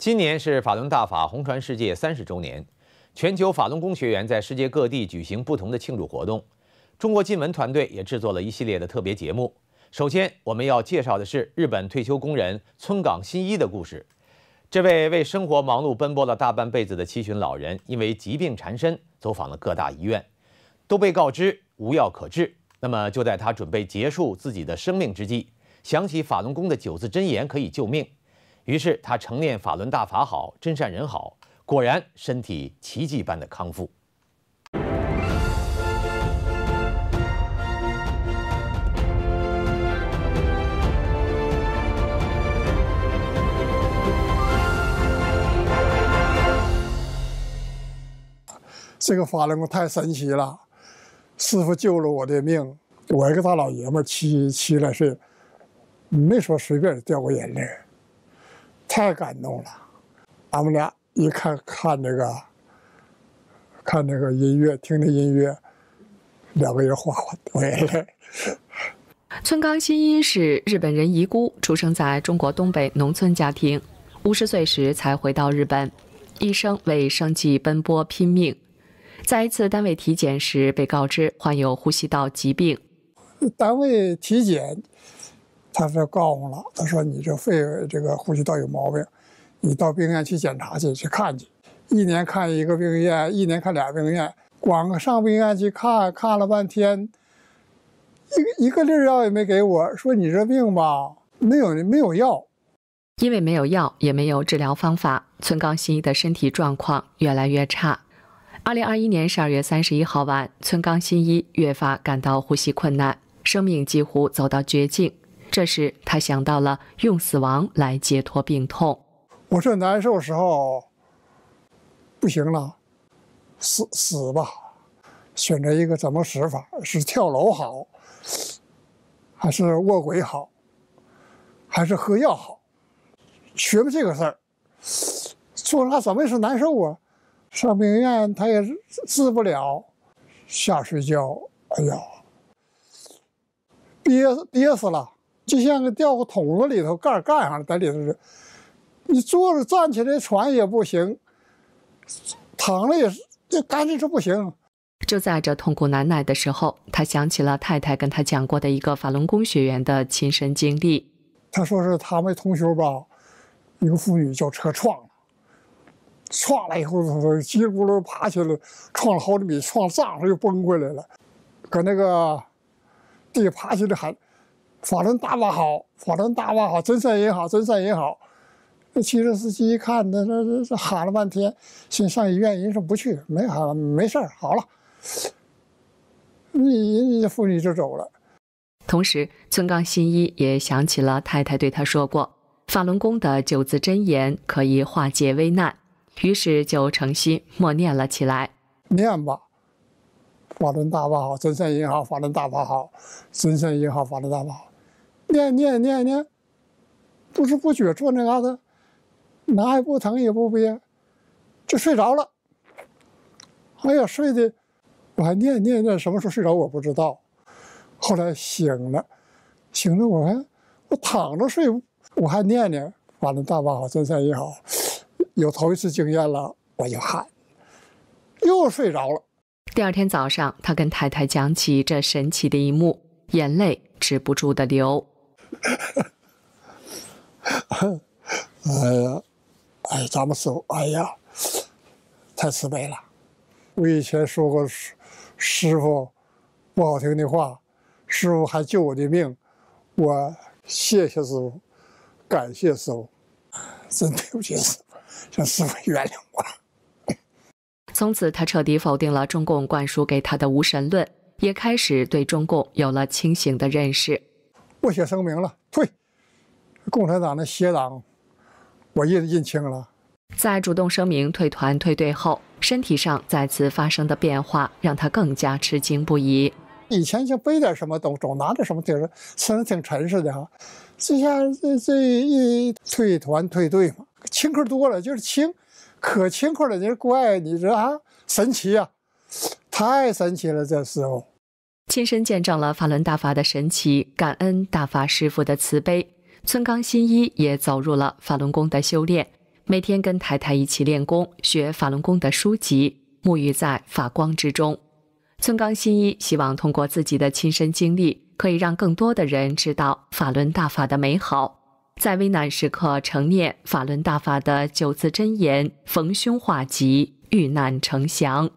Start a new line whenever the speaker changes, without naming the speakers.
今年是法轮大法红传世界三十周年，全球法轮功学员在世界各地举行不同的庆祝活动。中国晋文团队也制作了一系列的特别节目。首先，我们要介绍的是日本退休工人村岗新一的故事。这位为生活忙碌奔波了大半辈子的七旬老人，因为疾病缠身，走访了各大医院，都被告知无药可治。那么，就在他准备结束自己的生命之际，想起法轮功的九字真言可以救命。于是他成念法轮大法好，真善人好，果然身体奇迹般的康复。这个法轮功太神奇了，师傅救了我的命，我一个大老爷们儿七起来岁，没说随便掉过眼泪。太感动了，俺们俩一看看这个，看这个音乐，听着音乐，两个人哗哗掉眼泪。
村冈新一是日本人遗孤，出生在中国东北农村家庭，五十岁时才回到日本，一生为生计奔波拼命。在一次单位体检时，被告知患有呼吸道疾病。
单位体检。他说：“告诉了，他说你这肺这个呼吸道有毛病，你到病院去检查去去看去，一年看一个病院，一年看俩病院，光上病院去看看了半天，一个一个粒儿药也没给我说你这病吧，
没有没有药，因为没有药也没有治疗方法。村冈新一的身体状况越来越差。二零二一年十二月三十一号晚，村冈新一越发感到呼吸困难，生命几乎走到绝境。”这时，他想到了用死亡来解脱病痛。
我是难受时候，不行了，死死吧，选择一个怎么死法？是跳楼好，还是卧轨好，还是喝药好？学不这个事儿，做啥？怎么是难受啊？上病院他也治不了，下睡觉，哎呀，憋憋死了。就像个掉个桶子里头盖盖上了，在里头是，你
坐着站起来船也不行，躺了也是，这干脆是不行。就在这痛苦难耐的时候，他想起了太太跟他讲过的一个法轮功学员的亲身经历。
他说是他们同学吧，一个妇女叫车撞了，撞了以后，他叽里咕噜爬起来，撞了好几米，撞脏了又蹦过来了，搁那个地爬起来喊。法轮大法好，法轮大法好，真善也好，真善也好。那汽车司机一看，他那这喊了半天，先上医院。人说不去，没喊，没事儿，好了。
你人家妇女就走了。同时，村冈新一也想起了太太对他说过，法轮功的九字真言可以化解危难，于是就诚心默念了起来。念吧，
法轮大法好，真善也好，法轮大法好，真善也好，法轮大法好。念念念念，不知不觉坐那嘎达，哪也不疼也不憋，就睡着了。哎呀，睡的我还念念念，什么时候睡着我不知道。后来醒了，醒了我还我躺着睡，我还念念，完了大宝，好，真也好，有头
一次经验了，我就喊，又睡着了。第二天早上，他跟太太讲起这神奇的一幕，眼泪止不住的流。哈哈，
哎呀，哎，咱们师傅，哎呀，太慈悲了。我以前说过师师傅不好听的话，师傅还救我的命，我谢谢师傅，感谢师傅，
真对不起师傅，请师傅原谅我。从此，他彻底否定了中共灌输给他的无神论，也开始对中共有了清醒的认识。不写声明了，退！共产党那邪党，我认认清了。在主动声明退团退队后，身体上再次发生的变化，让他更加吃惊不已。以前就背点什么东，总拿着什么，就是
其挺沉实的哈。这下这这一退团退队嘛，轻快多了，就是轻，可轻快了，人怪，你这啊，神奇啊，
太神奇了，这时候。亲身见证了法轮大法的神奇，感恩大法师傅的慈悲。村冈新一也走入了法轮功的修炼，每天跟太太一起练功，学法轮功的书籍，沐浴在法光之中。村冈新一希望通过自己的亲身经历，可以让更多的人知道法轮大法的美好。在危难时刻，诚念法轮大法的九字真言：逢凶化吉，遇难成祥。